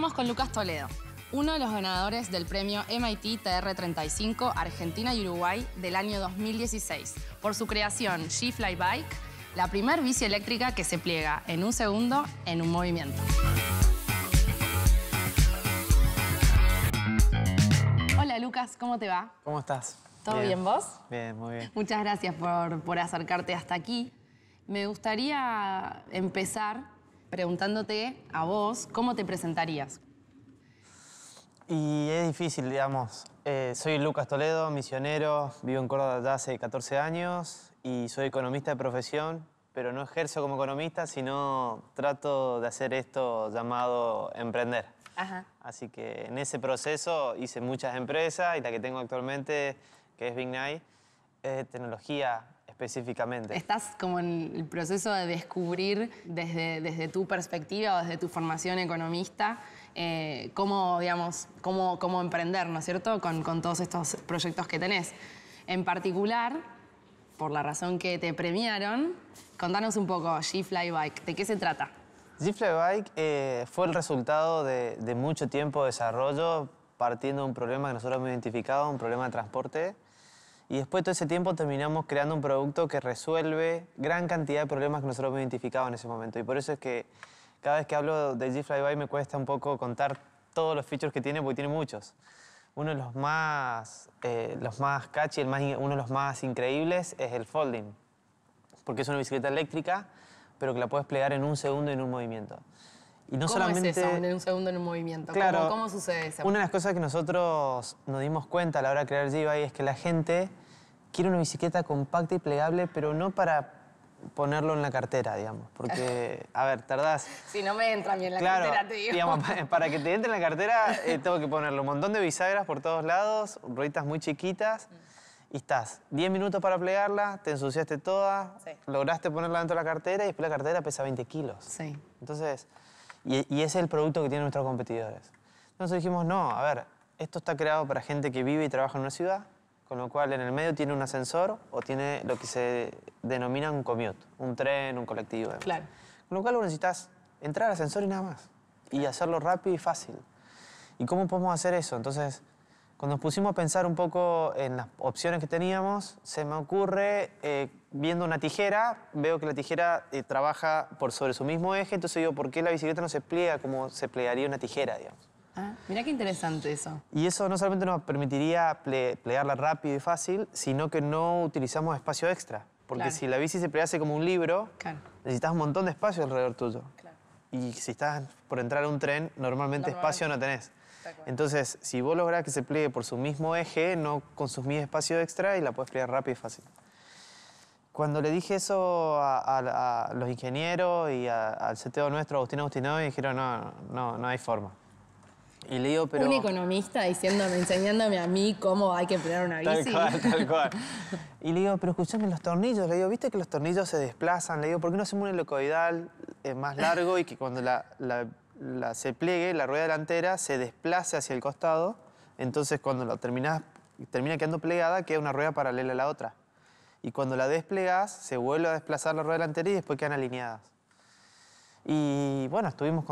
Estamos con Lucas Toledo, uno de los ganadores del premio MIT TR35 Argentina y Uruguay del año 2016 por su creación G-Fly Bike, la primer bici eléctrica que se pliega en un segundo en un movimiento. Hola Lucas, ¿cómo te va? ¿Cómo estás? ¿Todo bien, vos? Bien, muy bien. Muchas gracias por, por acercarte hasta aquí. Me gustaría empezar preguntándote a vos cómo te presentarías. Y es difícil, digamos. Eh, soy Lucas Toledo, misionero, vivo en Córdoba ya hace 14 años y soy economista de profesión, pero no ejerzo como economista, sino trato de hacer esto llamado emprender. Así que en ese proceso hice muchas empresas y la que tengo actualmente, que es Big Night, es tecnología Estás como en el proceso de descubrir desde, tu perspectiva o desde tu formación economista eh, cómo, digamos, cómo, emprender, ¿no es cierto?, con, todos estos proyectos que tenés. En particular, por la razón que te premiaron, contanos un poco, G-Fly Bike, ¿de qué se trata? G-Fly Bike eh, fue el resultado de, de mucho tiempo de desarrollo partiendo de un problema que nosotros hemos identificado, un problema de transporte, y después de todo ese tiempo terminamos creando un producto que resuelve gran cantidad de problemas que nosotros hemos identificado en ese momento. Y por eso es que cada vez que hablo de g By me cuesta un poco contar todos los features que tiene, porque tiene muchos. Uno de los más, eh, los más catchy, el más, uno de los más increíbles es el folding, porque es una bicicleta eléctrica, pero que la puedes plegar en un segundo en un movimiento. Y ¿Cómo solamente... es eso, en un segundo en un movimiento? Claro, ¿Cómo, sucede eso? Una de las cosas que nosotros nos dimos cuenta a la hora de crear GBI es que la gente quiere una bicicleta compacta y plegable, pero no para ponerlo en la cartera, digamos. Porque, a ver, tardás... Si no me entra bien en la cartera, te digo. para que te entre en la cartera eh, tengo que ponerle un montón de bisagras por todos lados, rueditas muy chiquitas mm. y estás 10 minutos para plegarla, te ensuciaste toda, lograste ponerla dentro de la cartera y después la cartera pesa 20 kilos. Sí. Entonces, y, es el producto que tienen nuestros competidores. Entonces dijimos, no, a ver, esto está creado para gente que vive y trabaja en una ciudad, con lo cual en el medio tiene un ascensor o tiene lo que se denomina un commute, un tren, un colectivo. Claro. Con lo cual vos necesitas entrar al ascensor y nada más, y hacerlo rápido y fácil. ¿Y cómo podemos hacer eso? Entonces cuando nos pusimos a pensar un poco en las opciones que teníamos, se me ocurre, eh, viendo una tijera, veo que la tijera eh, trabaja por sobre su mismo eje, entonces digo, ¿por qué la bicicleta no se pliega como se plegaría una tijera, digamos? Ah, mirá qué interesante eso. Y eso no solamente nos permitiría plegarla rápido y fácil, sino que no utilizamos espacio extra. Porque si la bici se plegase como un libro, necesitas un montón de espacio alrededor tuyo. Y si estás por entrar a un tren, normalmente. espacio no tenés. Entonces, si vos lográs que se pliegue por su mismo eje, no consumís espacio extra y la puedes pliegar rápido y fácil. Cuando le dije eso a, los ingenieros y al CTO nuestro, Agustín Agustinó, me dijeron, no, no, no hay forma. Y le digo, pero... Un economista diciéndome, enseñándome a mí cómo hay que emplear una bici. Tal cual, tal cual. y le digo, pero escúchame, los tornillos. Le digo, ¿viste que los tornillos se desplazan? Le digo, ¿por qué no hacemos un helicoidal eh, más largo y que cuando la, la, se pliegue, la rueda delantera se desplace hacia el costado, entonces cuando la terminás, termina quedando plegada, queda una rueda paralela a la otra. Y cuando la desplegas se vuelve a desplazar la rueda delantera y después quedan alineadas. Y bueno, estuvimos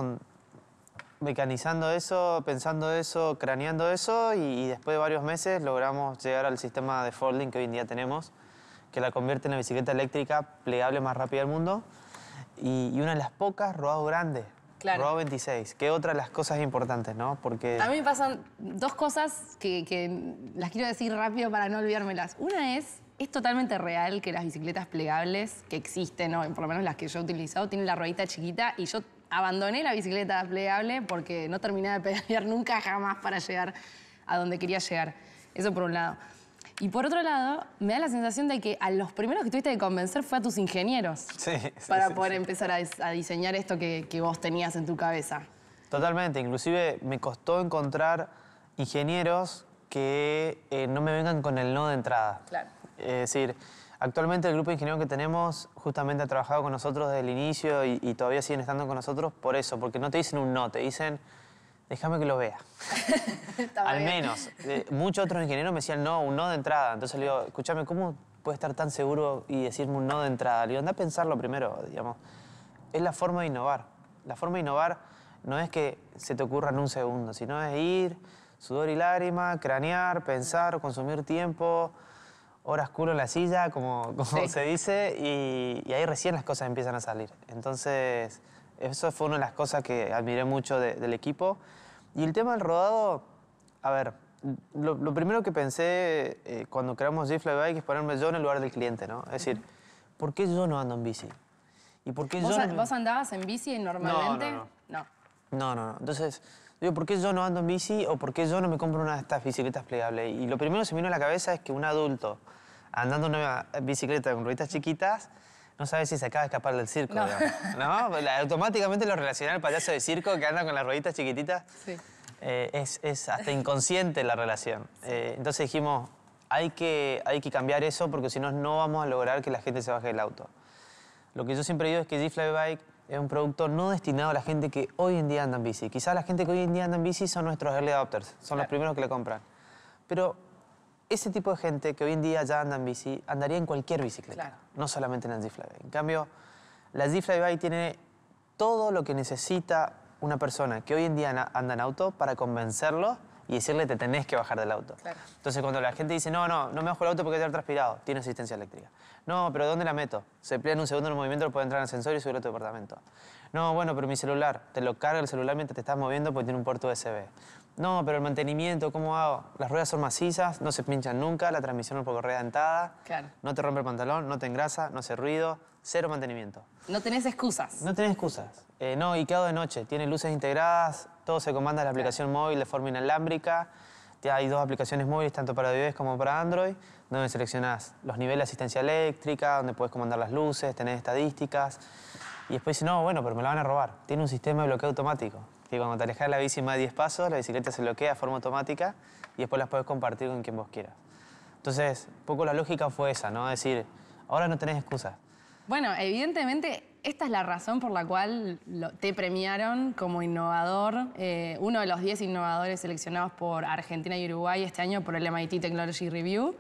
mecanizando eso, pensando eso, craneando eso y, después de varios meses logramos llegar al sistema de folding que hoy en día tenemos, que la convierte en la bicicleta eléctrica plegable más rápida del mundo y, una de las pocas rodado grandes Claro. 26. ¿Qué otras las cosas importantes, no? Porque... A mí me pasan dos cosas que, las quiero decir rápido para no olvidármelas. Una es es totalmente real que las bicicletas plegables que existen, por lo menos las que yo he utilizado, tienen la ruedita chiquita y yo abandoné la bicicleta plegable porque no terminé de pedalear nunca jamás para llegar a donde quería llegar. Eso por un lado. Y por otro lado, me da la sensación de que a los primeros que tuviste que convencer fue a tus ingenieros. para poder empezar a, diseñar esto que, vos tenías en tu cabeza. Totalmente. Inclusive me costó encontrar ingenieros que eh, no me vengan con el no de entrada. Claro. es decir, actualmente el grupo de ingenieros que tenemos justamente ha trabajado con nosotros desde el inicio y todavía siguen estando con nosotros por eso, porque no te dicen un no, te dicen déjame que lo vea. Al menos. muchos otros ingenieros me decían no, un no de entrada. Entonces le digo, escúchame, ¿cómo puede estar tan seguro y decirme un no de entrada? Le digo, anda a pensarlo primero, digamos. Es la forma de innovar. La forma de innovar no es que se te ocurra en un segundo, sino es ir, sudor y lágrima, cranear, pensar, consumir tiempo, horas culo en la silla, como, se dice, y, ahí recién las cosas empiezan a salir. Entonces, eso fue una de las cosas que admiré mucho del equipo y el tema del rodado, a ver, lo, primero que pensé eh, cuando creamos G-Fly Bike es ponerme yo en el lugar del cliente, ¿no? Es decir, ¿por qué yo no ando en bici? ¿Y por qué ¿Vos, yo no... ¿Vos andabas en bici normalmente? No no, no no, Entonces, digo, ¿por qué yo no ando en bici o por qué yo no me compro una de estas bicicletas plegables? Y lo primero que se me vino a la cabeza es que un adulto andando en una bicicleta con rueditas chiquitas no sabes si se acaba de escapar del circo. No, ¿no? automáticamente lo relaciona el payaso de circo que anda con las rueditas chiquititas. Sí. Eh, es, es, hasta inconsciente la relación. Eh, entonces dijimos, hay que, hay que cambiar eso porque si no, no vamos a lograr que la gente se baje del auto. Lo que yo siempre digo es que G-Fly Bike es un producto no destinado a la gente que hoy en día anda en bici. Quizás la gente que hoy en día anda en bici son nuestros early adopters, son los primeros que le compran. Pero ese tipo de gente que hoy en día ya anda en bici, andaría en cualquier bicicleta, no solamente en la Z-Fly En cambio, la Z-Fly Bike tiene todo lo que necesita una persona que hoy en día anda en auto para convencerlo y decirle te tenés que bajar del auto. Entonces cuando la gente dice, no, no, no me bajo el auto porque ya transpirado, tiene asistencia eléctrica. No, pero ¿dónde la meto? Se emplea en un segundo en el movimiento, puede entrar al ascensor y subir a otro departamento. No, bueno, pero mi celular, te lo carga el celular mientras te estás moviendo porque tiene un puerto USB. No, pero el mantenimiento, ¿cómo hago? Las ruedas son macizas, no se pinchan nunca, la transmisión es un poco redentada. Claro. No te rompe el pantalón, no te engrasa, no hace ruido, cero mantenimiento. No tenés excusas. No tenés excusas. Eh, no, y quedado de noche. Tiene luces integradas, todo se comanda en la aplicación móvil de forma inalámbrica. Hay dos aplicaciones móviles, tanto para iOS como para Android, donde seleccionás los niveles de asistencia eléctrica, donde puedes comandar las luces, tenés estadísticas. Y después dices, no, bueno, pero me la van a robar. Tiene un sistema de bloqueo automático. Y cuando te alejas la bici más 10 pasos, la bicicleta se bloquea de forma automática y después las puedes compartir con quien vos quieras. Entonces, un poco la lógica fue esa, ¿no? decir, ahora no tenés excusas. Bueno, evidentemente esta es la razón por la cual te premiaron como innovador, eh, uno de los 10 innovadores seleccionados por Argentina y Uruguay este año por el MIT Technology Review,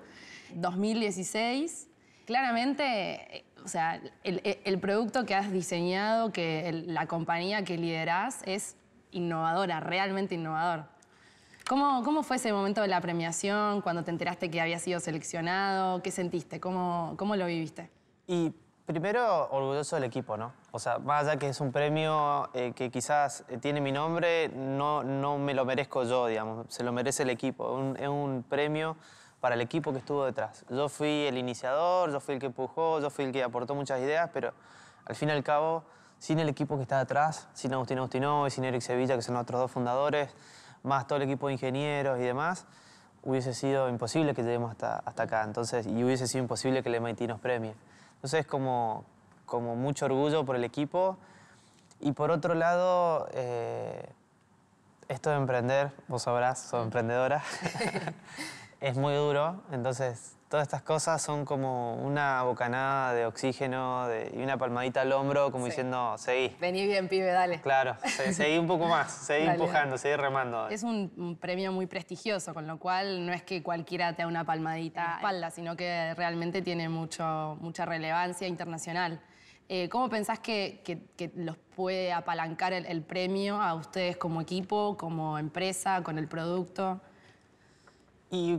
2016. Claramente, eh, o sea, el, producto que has diseñado, que la compañía que liderás es innovadora, realmente innovador. ¿Cómo, ¿Cómo, fue ese momento de la premiación, cuando te enteraste que había sido seleccionado? ¿Qué sentiste? ¿Cómo, cómo lo viviste? Y primero, orgulloso del equipo, ¿no? O sea, más allá que es un premio eh, que quizás eh, tiene mi nombre, no, no me lo merezco yo, digamos, se lo merece el equipo. es un premio para el equipo que estuvo detrás. Yo fui el iniciador, yo fui el que empujó, yo fui el que aportó muchas ideas, pero al fin y al cabo sin el equipo que está atrás, sin Agustín Agustino y sin Eric Sevilla, que son nuestros dos fundadores, más todo el equipo de ingenieros y demás, hubiese sido imposible que lleguemos hasta, hasta acá. Entonces, y hubiese sido imposible que el MIT nos premie. Entonces, como, como mucho orgullo por el equipo. Y por otro lado, eh, esto de emprender, vos sabrás, soy emprendedora, es muy duro. Entonces, todas estas cosas son como una bocanada de oxígeno y una palmadita al hombro, como diciendo, seguí. Vení bien, pibe, dale. Claro, seguí un poco más, seguí empujando, seguí remando. Es un, premio muy prestigioso, con lo cual no es que cualquiera te da una palmadita en la espalda, sino que realmente tiene mucho, mucha relevancia internacional. Eh, ¿Cómo pensás que, los puede apalancar el, el premio a ustedes como equipo, como empresa, con el producto? Y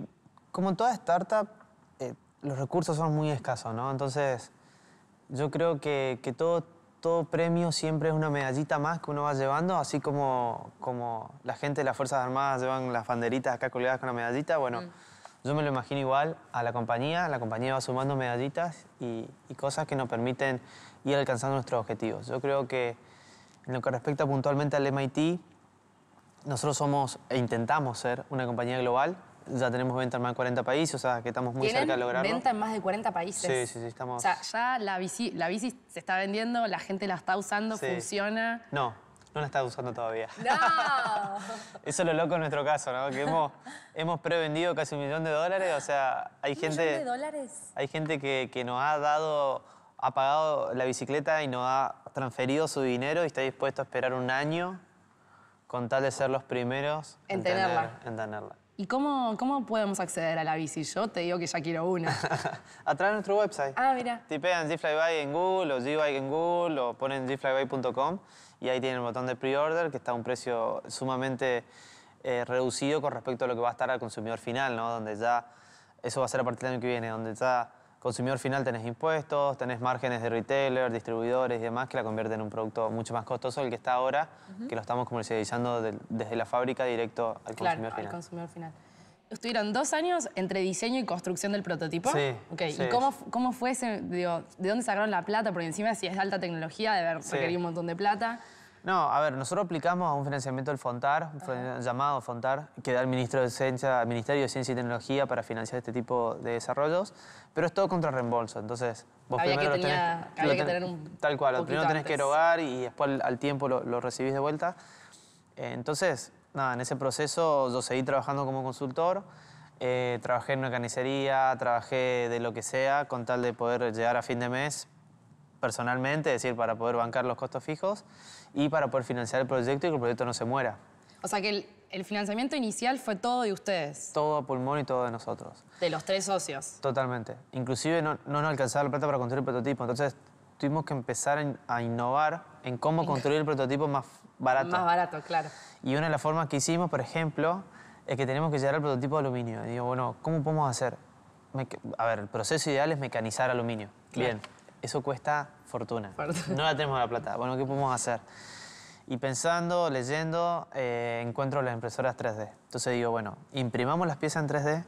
como toda startup, los recursos son muy escasos, ¿no? Entonces, yo creo que, todo, premio siempre es una medallita más que uno va llevando, así como, como la gente de las Fuerzas Armadas llevan las banderitas acá colgadas con la medallita, bueno, mm. yo me lo imagino igual a la compañía, la compañía va sumando medallitas y, y cosas que nos permiten ir alcanzando nuestros objetivos. Yo creo que en lo que respecta puntualmente al MIT, nosotros somos e intentamos ser una compañía global, ya tenemos venta en más de 40 países, o sea, que estamos muy cerca de lograrlo. venta en más de 40 países? Sí, sí, sí, estamos... O sea, ya la bici, la bici se está vendiendo, la gente la está usando, funciona... No, no la está usando todavía. ¡No! Eso es lo loco en nuestro caso, ¿no? Que hemos, hemos prevendido casi un millón de dólares, o sea, hay ¿Un gente... de dólares? Hay gente que, que nos ha dado, ha pagado la bicicleta y nos ha transferido su dinero y está dispuesto a esperar un año con tal de ser los primeros en, en tenerla. ¿Y cómo, podemos acceder a la bici? Yo te digo que ya quiero una. a través de nuestro website. Ah, mira. Tipean g en Google o Gbike en Google o ponen gflyby.com y ahí tienen el botón de pre-order que está a un precio sumamente eh, reducido con respecto a lo que va a estar al consumidor final, ¿no? Donde ya, eso va a ser a partir del año que viene, donde ya consumidor final tenés impuestos, tenés márgenes de retailer, distribuidores y demás que la convierten en un producto mucho más costoso del que está ahora, que lo estamos comercializando desde la fábrica directo al consumidor final. Estuvieron dos años entre diseño y construcción del prototipo. Sí. Okay. ¿Y cómo, cómo fue ese, de dónde sacaron la plata? Porque encima si es alta tecnología, de ver, sí. un montón de plata. No, a ver, nosotros aplicamos a un financiamiento del FONTAR, llamado FONTAR, que da el Ministro de Ciencia, Ministerio de Ciencia y Tecnología para financiar este tipo de desarrollos, pero es todo contra reembolso. Entonces, vos primero que tenés, que tener un Tal cual, primero tenés que erogar y después al, tiempo lo, recibís de vuelta. Eh, entonces, nada, en ese proceso yo seguí trabajando como consultor. Eh, trabajé en una carnicería, trabajé de lo que sea, con tal de poder llegar a fin de mes personalmente, es decir, para poder bancar los costos fijos y para poder financiar el proyecto y que el proyecto no se muera. O sea que el, financiamiento inicial fue todo de ustedes. Todo a pulmón y todo de nosotros. De los tres socios. Totalmente. Inclusive no, no nos alcanzaba la plata para construir el prototipo, entonces tuvimos que empezar a innovar en cómo construir el prototipo más barato. Más barato, claro. Y una de las formas que hicimos, por ejemplo, es que tenemos que llegar al prototipo de aluminio. Y digo, bueno, ¿cómo podemos hacer? a ver, el proceso ideal es mecanizar aluminio. Bien eso cuesta fortuna. No la tenemos la plata. Bueno, ¿qué podemos hacer? Y pensando, leyendo, eh, encuentro las impresoras 3D. Entonces digo, bueno, imprimamos las piezas en 3D,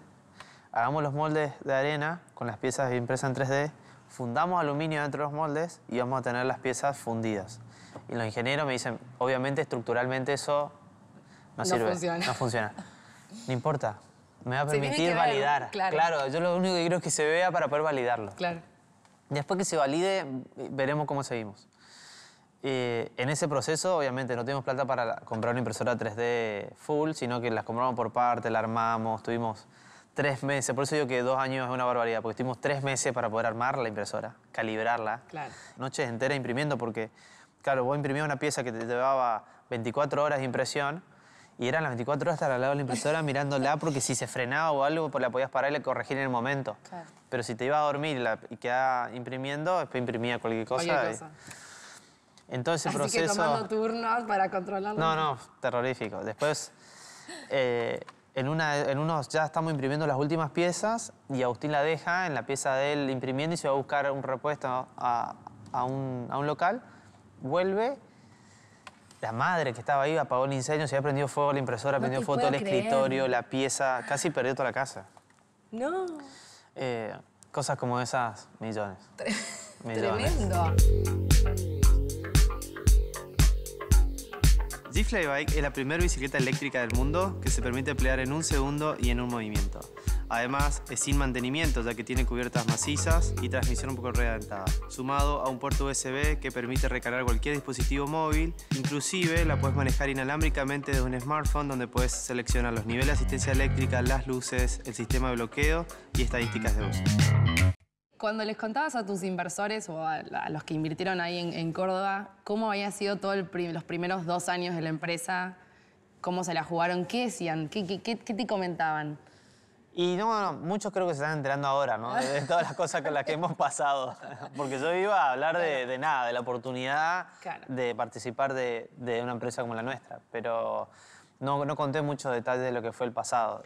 hagamos los moldes de arena con las piezas impresas en 3D, fundamos aluminio dentro de los moldes y vamos a tener las piezas fundidas. Y los ingenieros me dicen, obviamente estructuralmente eso no, sirve, no funciona. No importa, me va a permitir validar. claro. claro. yo lo único que quiero es que se vea para poder validarlo. Claro. Después que se valide, veremos cómo seguimos. Eh, en ese proceso, obviamente, no tenemos plata para comprar una impresora 3D full, sino que las compramos por parte, la armamos, tuvimos tres meses. Por eso digo que dos años es una barbaridad, porque tuvimos tres meses para poder armar la impresora, calibrarla. Claro. Noches enteras imprimiendo, porque, claro, vos imprimías una pieza que te llevaba 24 horas de impresión y eran las 24 horas estar al lado de la impresora mirándola porque si se frenaba o algo, pues la podías parar y la corregir en el momento. Pero si te iba a dormir y quedaba imprimiendo, después imprimía cualquier cosa. entonces Así proceso... Que tomando turnos para controlarlo. No, no, terrorífico. Después, eh, en, una, en unos ya estamos imprimiendo las últimas piezas y Agustín la deja en la pieza de él imprimiendo y se va a buscar un repuesto a, a, un, a un local. Vuelve la madre que estaba ahí apagó el incendio, se había prendido fuego la impresora, prendió fuego el escritorio, la pieza, casi perdió toda la casa. No. Eh, cosas como esas, millones. Tremendo. g Bike es la primera bicicleta eléctrica del mundo que se permite plegar en un segundo y en un movimiento. Además, es sin mantenimiento, ya que tiene cubiertas macizas y transmisión un poco reaventada, Sumado a un puerto USB que permite recargar cualquier dispositivo móvil, inclusive la puedes manejar inalámbricamente desde un smartphone donde puedes seleccionar los niveles de asistencia eléctrica, las luces, el sistema de bloqueo y estadísticas de uso. Cuando les contabas a tus inversores o a, los que invirtieron ahí en, Córdoba, ¿cómo había sido todos los primeros dos años de la empresa? ¿Cómo se la jugaron? ¿Qué decían? qué te comentaban? Y no, muchos creo que se están enterando ahora, ¿no? De todas las cosas con las que hemos pasado. Porque yo iba a hablar de, nada, de la oportunidad de participar de, una empresa como la nuestra. Pero no, no conté muchos detalles de lo que fue el pasado.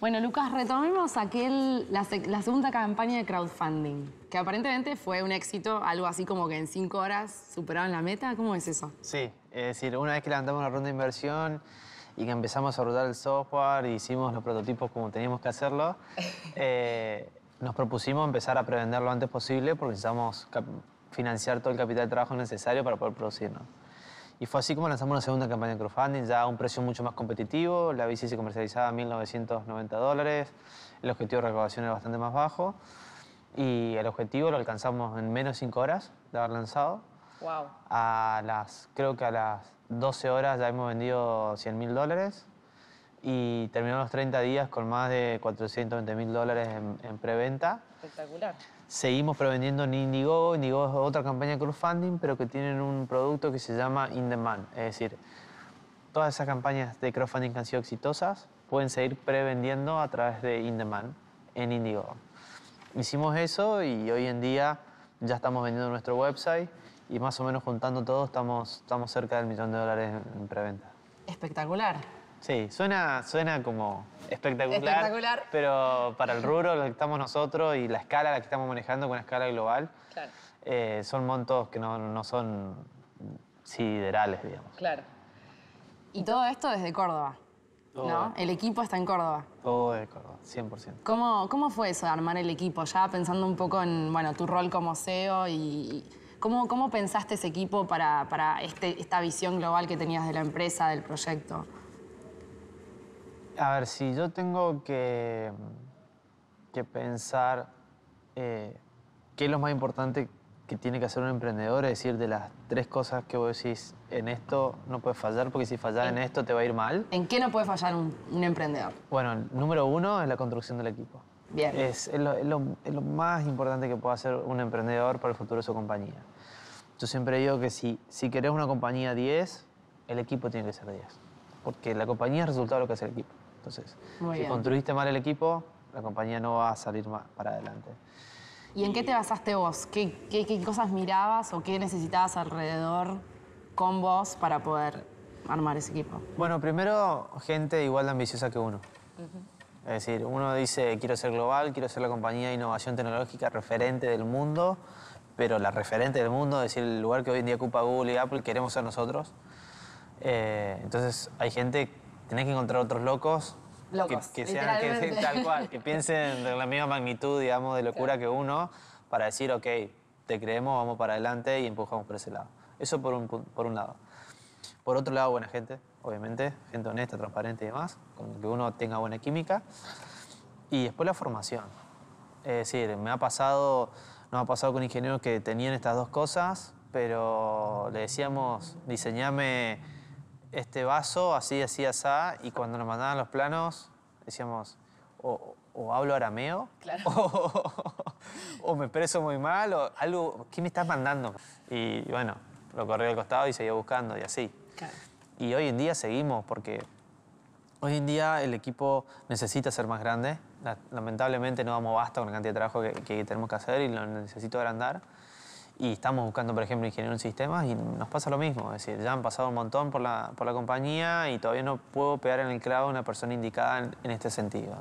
Bueno, Lucas, retomemos aquel, la, la, segunda campaña de crowdfunding, que aparentemente fue un éxito, algo así como que en cinco horas superaron la meta. ¿Cómo es eso? Sí, es decir, una vez que levantamos una ronda de inversión, y que empezamos a rodar el software, y hicimos los prototipos como teníamos que hacerlo, eh, nos propusimos empezar a prevenderlo lo antes posible porque necesitamos financiar todo el capital de trabajo necesario para poder producirnos Y fue así como lanzamos la segunda campaña de crowdfunding, ya a un precio mucho más competitivo, la bici se comercializaba a 1.990 dólares, el objetivo de recaudación era bastante más bajo y el objetivo lo alcanzamos en menos de 5 horas de haber lanzado. A las, creo que a las 12 horas ya hemos vendido 100 mil dólares y terminamos los 30 días con más de 420 mil dólares en, preventa. Espectacular. Seguimos prevendiendo en Indiegogo. Indiegogo es otra campaña de crowdfunding, pero que tienen un producto que se llama In Demand. Es decir, todas esas campañas de crowdfunding que han sido exitosas pueden seguir prevendiendo a través de In Demand en Indiegogo. Hicimos eso y hoy en día ya estamos vendiendo nuestro website y más o menos juntando todo estamos, estamos cerca del millón de dólares en, preventa. Espectacular. Sí, suena, suena como espectacular, espectacular, pero para el rubro lo que estamos nosotros y la escala la que estamos manejando con escala global, eh, son montos que no, son siderales, digamos. Claro. Y todo esto desde Córdoba. ¿no? El equipo está en Córdoba. Todo de Córdoba, 100%. ¿Cómo, ¿Cómo fue eso de armar el equipo? Ya pensando un poco en bueno, tu rol como CEO y, ¿Cómo, cómo pensaste ese equipo para, para este, esta visión global que tenías de la empresa, del proyecto? A ver, si yo tengo que, que pensar eh, qué es lo más importante que tiene que hacer un emprendedor, es decir, de las tres cosas que vos decís, en esto no puedes fallar, porque si fallas en, esto te va a ir mal. ¿En qué no puede fallar un, emprendedor? Bueno, el número uno es la construcción del equipo. Bien. Es, lo, lo, es, lo, más importante que puede hacer un emprendedor para el futuro de su compañía. Yo siempre digo que si, si querés una compañía 10, el equipo tiene que ser 10. Porque la compañía es resultado de lo que hace el equipo. Entonces, si construiste mal el equipo, la compañía no va a salir más para adelante. ¿Y en qué te basaste vos? ¿Qué, qué, cosas mirabas o qué necesitabas alrededor con vos para poder armar ese equipo? Bueno, primero, gente igual de ambiciosa que uno. Es decir, uno dice, quiero ser global, quiero ser la compañía de innovación tecnológica referente del mundo pero la referente del mundo, es decir, el lugar que hoy en día ocupa Google y Apple, queremos ser nosotros. Eh, entonces hay gente, tenés que encontrar otros locos. locos que, que, sean tal cual, que piensen de la misma magnitud, digamos, de locura que uno, para decir, ok, te creemos, vamos para adelante y empujamos por ese lado. Eso por un, por un lado. Por otro lado, buena gente, obviamente, gente honesta, transparente y demás, con que uno tenga buena química. Y después la formación. Es decir, me ha pasado nos ha pasado con ingenieros que tenían estas dos cosas, pero le decíamos, diseñame este vaso así, así, así, y cuando nos mandaban los planos, decíamos, o, hablo arameo, o, me expreso muy mal, o algo, ¿qué me estás mandando? Y bueno, lo corrí al costado y seguía buscando y así. Y hoy en día seguimos porque hoy en día el equipo necesita ser más grande lamentablemente no damos basta con la cantidad de trabajo que, tenemos que hacer y lo necesito agrandar. Y estamos buscando, por ejemplo, ingeniero en sistemas y nos pasa lo mismo. Es decir, ya han pasado un montón por la, compañía y todavía no puedo pegar en el clavo una persona indicada en, este sentido.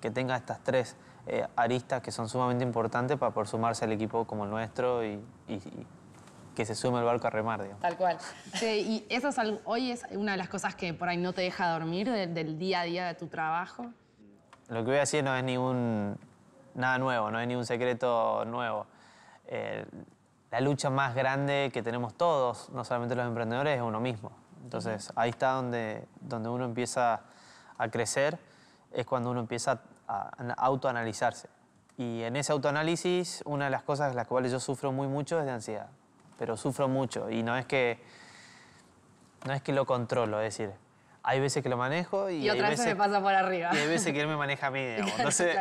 que tenga estas tres eh, aristas que son sumamente importantes para poder sumarse al equipo como el nuestro y, que se sume el barco a remar, Tal cual. y eso es hoy es una de las cosas que por ahí no te deja dormir del día a día de tu trabajo lo que voy a decir no es ningún nada nuevo, no es ningún secreto nuevo. Eh, la lucha más grande que tenemos todos, no solamente los emprendedores, es uno mismo. Entonces ahí está donde, donde uno empieza a crecer, es cuando uno empieza a, autoanalizarse. Y en ese autoanálisis, una de las cosas de las cuales yo sufro muy mucho es de ansiedad. Pero sufro mucho y no es que, no es que lo controlo, es decir, hay veces que lo manejo y. Y otras veces me pasa por arriba. Y hay veces que él me maneja a mí, Entonces.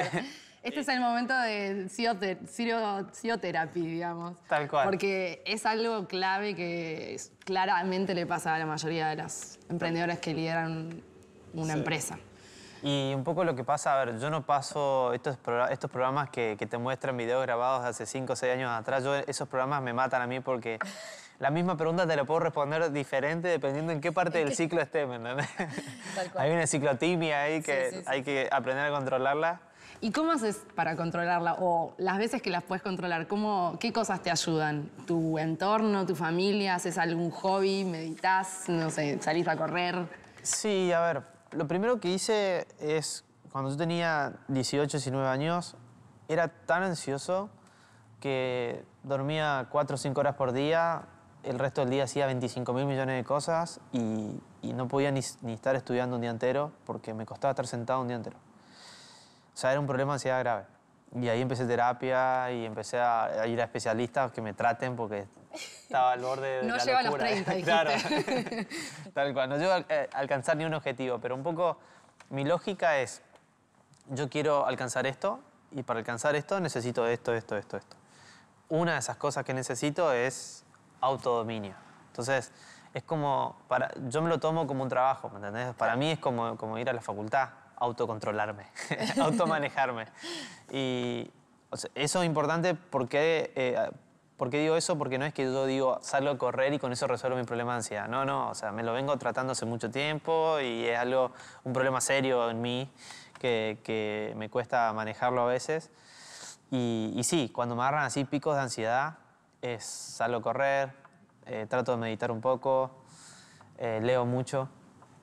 Este eh, es el momento de cioterapia, digamos. Tal cual. Porque es algo clave que claramente le pasa a la mayoría de las emprendedoras que lideran una empresa. Y un poco lo que pasa, a ver, yo no paso estos, estos programas que, te muestran videos grabados hace 5 o 6 años atrás, esos programas me matan a mí porque la misma pregunta te la puedo responder diferente dependiendo en qué parte del ciclo esté, ¿me entendés? Hay una ciclotimia ahí que hay que aprender a controlarla. ¿Y cómo haces para controlarla? O las veces que las puedes controlar, ¿cómo, ¿qué cosas te ayudan? ¿Tu entorno, tu familia? ¿Haces algún hobby? ¿Meditas? No sé, ¿salís a correr? Sí, a ver, lo primero que hice es, cuando yo tenía 18, 19 años, era tan ansioso que dormía 4 o 5 horas por día, el resto del día hacía 25 mil millones de cosas y, no podía ni, estar estudiando un día entero porque me costaba estar sentado un día entero. O sea, era un problema de ansiedad grave. Y ahí empecé terapia y empecé a, ir a especialistas que me traten porque estaba al borde de no la locura. a los 30, Claro. Tal cual, no llego a eh, alcanzar ni un objetivo, pero un poco mi lógica es, yo quiero alcanzar esto y para alcanzar esto necesito esto, esto, esto, esto. Una de esas cosas que necesito es autodominio. Entonces, es como, para, yo me lo tomo como un trabajo, ¿me entendés? Para mí es como, como ir a la facultad, autocontrolarme, automanejarme. Y eso es importante porque, eh, porque digo eso, porque no es que yo digo salgo a correr y con eso resuelvo mi problema de ansiedad. No, no, o sea, me lo vengo tratando hace mucho tiempo y es algo, un problema serio en mí que, que me cuesta manejarlo a veces. Y, y sí, cuando me agarran así picos de ansiedad, es salgo a correr, eh, trato de meditar un poco, eh, leo mucho.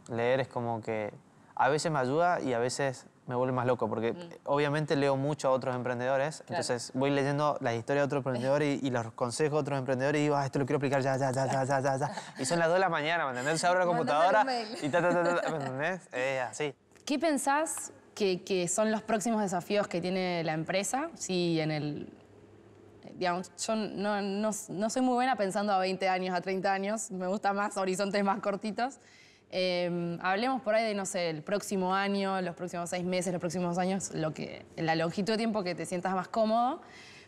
Leer es como que a veces me ayuda y a veces me vuelve más loco, porque mm. obviamente leo mucho a otros emprendedores, entonces voy leyendo las historias de otros emprendedores y, los consejos de otros emprendedores y digo, ah, esto lo quiero aplicar ya, ya, ya, ya, ya, ya, Y son las 2 de la mañana, ¿me entendés? Se abre la computadora y ta, ta, ¿me entendés? así. ¿Qué pensás que, que, son los próximos desafíos que tiene la empresa? sí, en el yo no, soy muy buena pensando a 20 años, a 30 años, me gustan más horizontes más cortitos. Em, hablemos por ahí de, no sé, el próximo año, los próximos seis meses, los próximos años, lo que, la longitud de tiempo que te sientas más cómodo,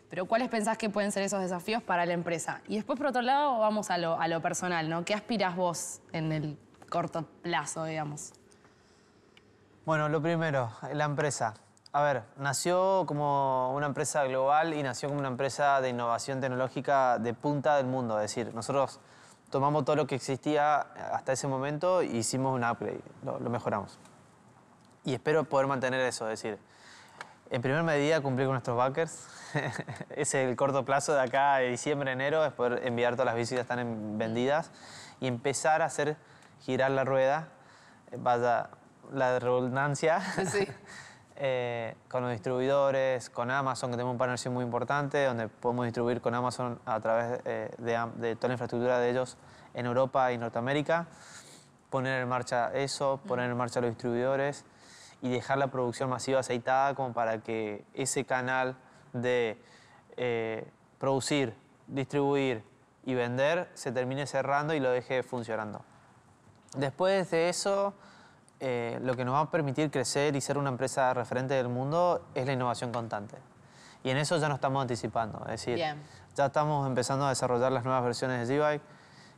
pero ¿cuáles pensás que pueden ser esos desafíos para la empresa? Y después, por otro lado, vamos a lo, a lo personal, ¿no? ¿Qué aspiras vos en el corto plazo, digamos? Bueno, lo primero, la empresa. A ver, nació como una empresa global y nació como una empresa de innovación tecnológica de punta del mundo. Es decir, nosotros tomamos todo lo que existía hasta ese momento y e hicimos un upgrade, lo, lo, mejoramos. Y espero poder mantener eso, es decir, en primera medida cumplir con nuestros backers. es el corto plazo de acá, de diciembre, enero, es poder enviar todas las bicis que están vendidas y empezar a hacer girar la rueda, vaya la redundancia. Sí. Eh, con los distribuidores, con Amazon, que tenemos un partnership muy importante, donde podemos distribuir con Amazon a través eh, de, toda la infraestructura de ellos en Europa y Norteamérica, poner en marcha eso, mm. poner en marcha los distribuidores y dejar la producción masiva aceitada como para que ese canal de eh, producir, distribuir y vender se termine cerrando y lo deje funcionando. Después de eso, eh, lo que nos va a permitir crecer y ser una empresa referente del mundo es la innovación constante. Y en eso ya nos estamos anticipando. Es decir, ya estamos empezando a desarrollar las nuevas versiones de G-Bike.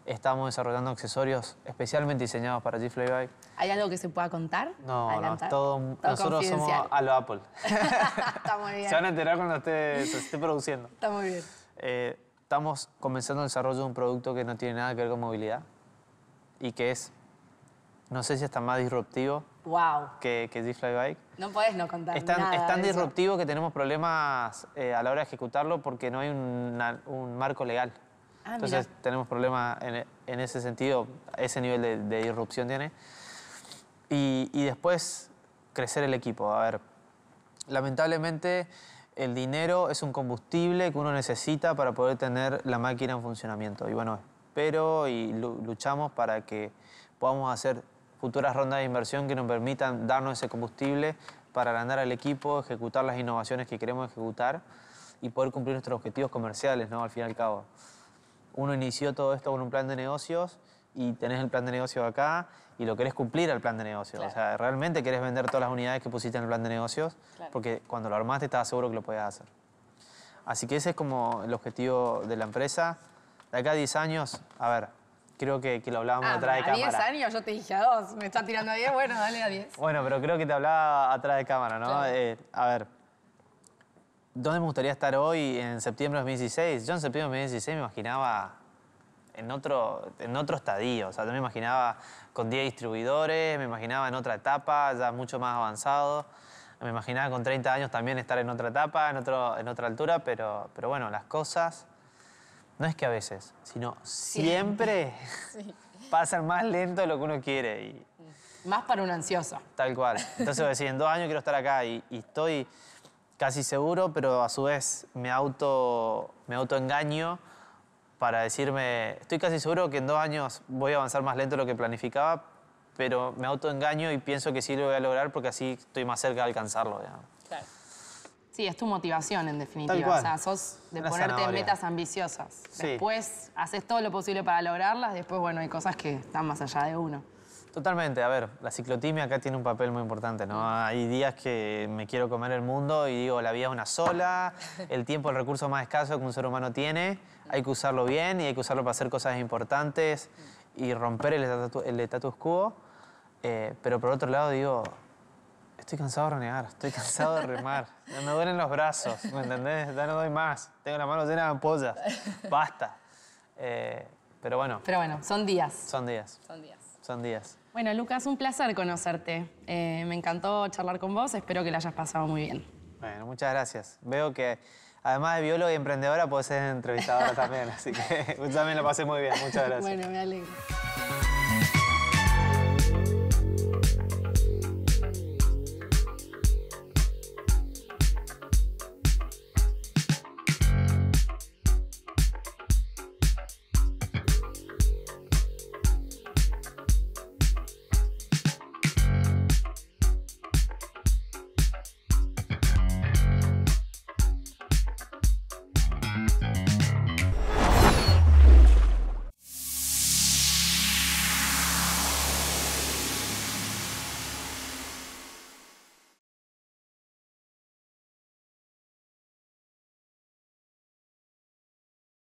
Estamos desarrollando accesorios especialmente diseñados para G-Fly Bike. ¿Hay algo que se pueda contar? No, no, todo, todo nosotros somos a lo Apple. Está muy bien. se van a enterar cuando esté, se esté produciendo. Está muy bien. Eh, estamos comenzando el desarrollo de un producto que no tiene nada que ver con movilidad y que es no sé si está más disruptivo wow. que, que G-Fly Bike. No puedes no contar Es tan, nada es tan disruptivo que tenemos problemas eh, a la hora de ejecutarlo porque no hay un marco legal. Ah, Entonces tenemos problemas en, ese sentido, ese nivel de, de disrupción tiene. Y, y, después crecer el equipo. A ver, lamentablemente el dinero es un combustible que uno necesita para poder tener la máquina en funcionamiento. Y bueno, espero y luchamos para que podamos hacer futuras rondas de inversión que nos permitan darnos ese combustible para agrandar al equipo, ejecutar las innovaciones que queremos ejecutar y poder cumplir nuestros objetivos comerciales, ¿no? Al fin y al cabo. Uno inició todo esto con un plan de negocios y tenés el plan de negocios acá y lo querés cumplir al plan de negocios. O sea, realmente querés vender todas las unidades que pusiste en el plan de negocios porque cuando lo armaste estabas seguro que lo podías hacer. Así que ese es como el objetivo de la empresa. De acá a 10 años, a ver, creo que, que lo hablábamos ah, atrás de cámara. A 10 años yo te dije a 2, me está tirando a 10, bueno, dale a 10. Bueno, pero creo que te hablaba atrás de cámara, ¿no? Eh, a ver, ¿dónde me gustaría estar hoy en septiembre de 2016? Yo en septiembre de 2016 me imaginaba en otro, en otro estadio, o sea, me imaginaba con 10 distribuidores, me imaginaba en otra etapa, ya mucho más avanzado. Me imaginaba con 30 años también estar en otra etapa, en, otro, en otra altura, pero, pero bueno, las cosas no es que a veces, sino siempre sí. pasan más lento de lo que uno quiere. Y... Mm. Más para un ansioso. Tal cual. Entonces voy decir, en dos años quiero estar acá y, estoy casi seguro, pero a su vez me auto me autoengaño para decirme, estoy casi seguro que en dos años voy a avanzar más lento de lo que planificaba, pero me autoengaño y pienso que sí lo voy a lograr porque así estoy más cerca de alcanzarlo. Claro. Sí, es tu motivación en definitiva. O sea, sos de ponerte metas ambiciosas. Después haces todo lo posible para lograrlas, después, bueno, hay cosas que están más allá de uno. Totalmente, a ver, la ciclotimia acá tiene un papel muy importante, ¿no? Hay días que me quiero comer el mundo y digo, la vida es una sola, el tiempo es el recurso más escaso que un ser humano tiene, hay que usarlo bien y hay que usarlo para hacer cosas importantes y romper el, el status quo. Eh, pero por otro lado digo, estoy cansado de ronear, estoy cansado de remar, me duelen los brazos, ¿me entendés? Ya no doy más, tengo la mano llena de ampollas, basta. Eh, pero bueno. Pero bueno, son días. Son días. Son días. Son días. Bueno, Lucas, un placer conocerte. Eh, me encantó charlar con vos, espero que la hayas pasado muy bien. Bueno, muchas gracias. Veo que además de biólogo y emprendedora, puedes ser entrevistadora también, así que también la pasé muy bien, muchas gracias. Bueno, me alegro.